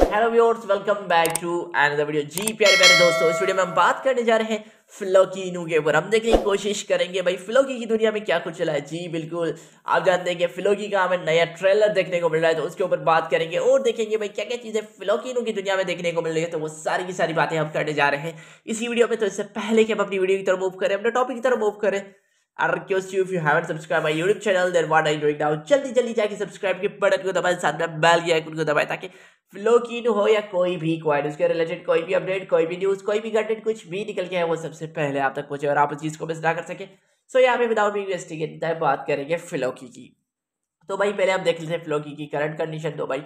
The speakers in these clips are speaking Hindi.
hello viewers welcome back to another video जी प्यारे प्यारे दोस्तों इस वीडियो में हम बात करने जा रहे हैं फिलोकिनू के ऊपर हम देखने की कोशिश करेंगे भाई फ्लोकी की दुनिया में क्या कुछ चला है जी बिल्कुल आप जानते हैं कि फ्लोकी का हमें नया ट्रेलर देखने को मिल रहा है तो उसके ऊपर बात करेंगे और देखेंगे भाई क्या क्या चीज़ें फिलोकिनू की दुनिया में देखने को मिल रही है तो वो सारी की सारी बातें हम करने जा रहे हैं इसी वीडियो में तो इससे पहले कि हम अपनी वीडियो की तरफ मूव करें अपने टॉपिक की तरफ मूव करें I request you if you haven't subscribed my YouTube channel then what are you doing now जल्दी जल्दी जाके सब्सक्राइब के बटन को दबाएं साथ में बेल के आइकन को दबाएं ताकि फ्लोकिन हो या कोई भी क्वाइन उसके रिलेटेड कोई भी अपडेट कोई भी न्यूज़ कोई भी कंटेंट कुछ भी निकल के है वो सबसे पहले आप तक पहुंचे और आप उस चीज़ को मिस ना कर सके सो यहाँ पे विदाउट बीइंग वेस्टिगेट बात करेंगे फ्लोकी की तो भाई पहले हम देख लेते हैं फ्लोकी की करंट कंडीशन तो भाई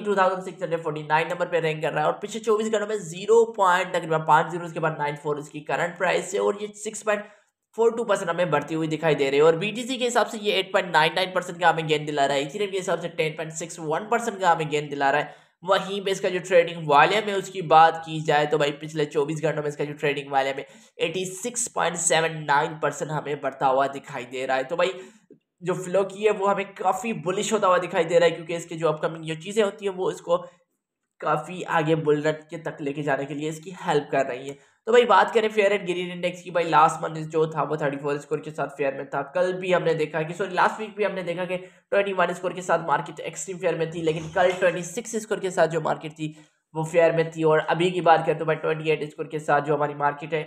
two thousand six hundred forty nine number पर रैंक कर रहा है और पिछले चौबीस घंटों में जीरो पॉइंट तकरीबन पांच जीरो उसके बाद नाइन फोर उसकी करंट प्राइस है और ये six point four two percent हमें बढ़ती हुई दिखाई दे रही है और बीटीसी के हिसाब से ये eight point nine nine percent का हमें गेंद दिला रहा है इथेरियम के हिसाब से ten point six one percent का हमें गेंद दिला रहा है वहीं पे इसका जो ट्रेडिंग वॉल्यूम है उसकी बात की जाए तो भाई पिछले चौबीस घंटों में इसका जो ट्रेडिंग वॉल्यूम है नाइन परसेंट हमें बढ़ता हुआ दिखाई दे रहा है तो भाई जो फ्लो की है वो हमें काफ़ी बुलिश होता हुआ दिखाई दे रहा है क्योंकि इसके जो अपकमिंग जो चीज़ें होती हैं वो इसको काफ़ी आगे बुलरट के तक लेके जाने के लिए इसकी हेल्प कर रही है तो भाई बात करें फेयर एंड ग्रीन इंडेक्स की भाई लास्ट मंथ जो था वो थर्टी फोर स्कोर के साथ फेयर में था कल भी हमने देखा कि सॉरी लास्ट वीक भी हमने देखा कि ट्वेंटी वन स्कोर के साथ मार्केट एक्सट्रीम फेयर में थी लेकिन कल ट्वेंटी सिक्स स्कोर के साथ जो मार्केट थी वो फेयर में थी और अभी की बात करें तो भाई ट्वेंटी एट स्कोर के साथ जो हमारी मार्केट है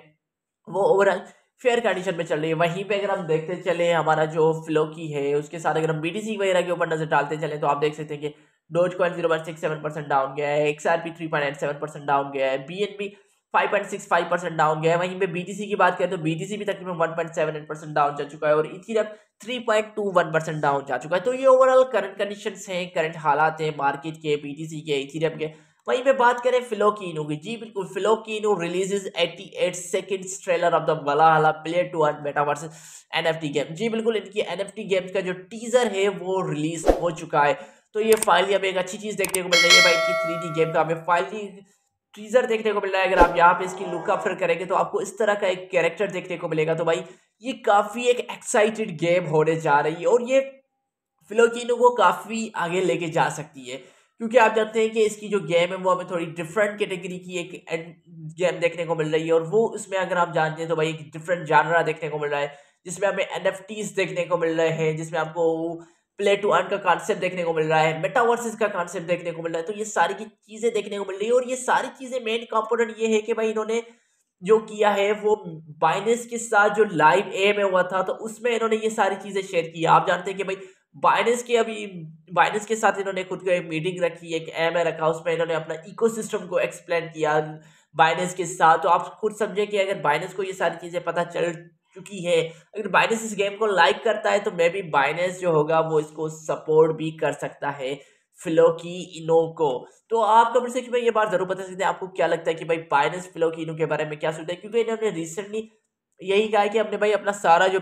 वो ओवरऑल फेयर कंडीशन में चल रही है वहीं पर अगर हम देखते चले हमारा जो फ्लो की है उसके साथ अगर हम बी वगैरह के ऊपर नज़र डालते चले तो आप देख सकते हैं कि Dogecoin zero point six seven percent down गया है X R P three point eight seven percent down गया है B N B five point six five percent down गया है वहीं पे बीटीसी की बात करें तो बी टी सी भी तकरीबन one point seven eight percent down जा चुका है और Ethereum three point two one percent down जा चुका है तो ये ओवरऑल करंट कंडीशन हैं करंट हालात हैं मार्केट के बी टी सी के इथी इथीरम के वहीं पे बात करें फिलोकिनो की जी बिल्कुल Floki Inu releases at second trailer of the Valhalla player to earn metaverse N F T game जी बिल्कुल इनकी एन एफ टी गेम्स का जो टीजर है वो रिलीज हो चुका है तो ये फाइनली हमें एक अच्छी चीज़ देखने को मिल रही है भाई की थ्री गेम का हमें फाइनली टीजर देखने को मिल रहा है अगर आप यहाँ पे इसकी लुक अफर करेंगे तो आपको इस तरह का एक कैरेक्टर देखने को मिलेगा तो भाई ये काफ़ी एक एक्साइटेड गेम होने जा रही है और ये फिलोकिनो को काफ़ी आगे लेके जा सकती है क्योंकि आप जानते हैं कि इसकी जो गेम है वो हमें थोड़ी डिफरेंट कैटेगरी की एक गेम देखने को मिल रही है और वो इसमें अगर आप जानते हैं तो भाई एक डिफरेंट जानरा देखने को मिल रहा है जिसमें हमें एन देखने को मिल रहे हैं जिसमें आपको प्ले टू अर्न का कॉन्सेप्ट देखने को मिल रहा है मेटावर्सेस का कॉन्सेप्ट देखने को मिल रहा है तो ये सारी की चीज़ें देखने को मिल रही है और ये सारी चीज़ें मेन कंपोनेंट ये है कि भाई इन्होंने जो किया है वो बाइनेंस के साथ जो लाइव ए में हुआ था तो उसमें इन्होंने ये सारी चीज़ें शेयर की आप जानते हैं कि भाई बाइनेंस के अभी बाइनेंस के साथ इन्होंने खुद का एक मीटिंग रखी एक एम ए रखा उसमें इन्होंने अपना इको को एक्सप्लेन किया बाइनेंस के साथ तो आप खुद समझे कि अगर बाइनेंस को ये सारी चीज़ें पता चल चुकी है अगर बाइनेंस इस गेम को लाइक करता है तो मे बी बाइनेंस जो होगा वो इसको सपोर्ट भी कर सकता है फ्लो की इनो को तो आप कमेंट सेक्शन में ये बात जरूर बता सकते हैं आपको क्या लगता है कि भाई बाइनेंस फ्लो की इनो के बारे में क्या सोचते हैं क्योंकि इन्होंने रिसेंटली यही कहा कि हमने भाई अपना सारा जो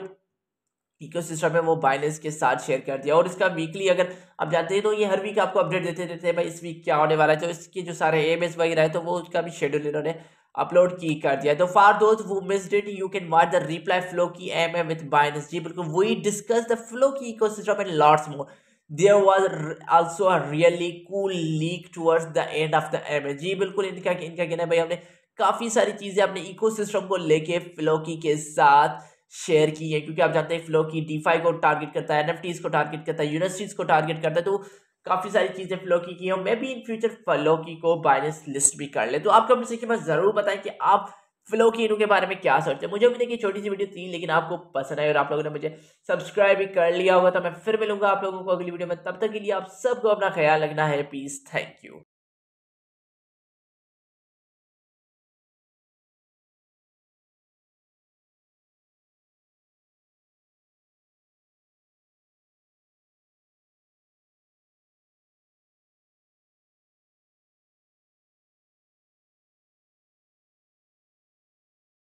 इको सिस्टम है वो बाइनेंस के साथ शेयर कर दिया और इसका वीकली अगर आप जानते हैं तो ये हर वीक आपको अपडेट देते रहते हैं भाई इस वीक क्या होने वाला है तो इसके जो सारे एम एस वगैरह है तो वो उसका भी शेड्यूल इन्होंने अपलोड की कर दिया तो for those who missed it you can watch the reply Floki M M with Binance जी बिल्कुल वही discuss the Floki ecosystem and lots more there was also a really cool leak towards the end of the M जी बिल्कुल इनका इनका कहना है भाई हमने काफ़ी सारी चीज़ें अपने इको सिस्टम को लेके फ्लो की के साथ शेयर की है क्योंकि आप जानते हैं फ्लो की डीफाई को टारगेट करता है एनएफटीज को टारगेट करता है यूनिवर्सिटीज़ को टारगेट करता है तो काफ़ी सारी चीज़ें फ्लो की की हो मैं भी इन फ्यूचर फ्लो की को बाइनेंस लिस्ट भी कर ले तो आप कमेंट सीखिए मैं ज़रूर बताएं कि आप फ्लो की इनके बारे में क्या सोचते हैं मुझे भी देखिए कि छोटी सी वीडियो थी लेकिन आपको पसंद आई और आप लोगों ने मुझे सब्सक्राइब भी कर लिया होगा तो मैं फिर मिलूंगा आप लोगों को अगली वीडियो में तब तक के लिए आप सबको अपना ख्याल रखना है प्लीज़ थैंक यू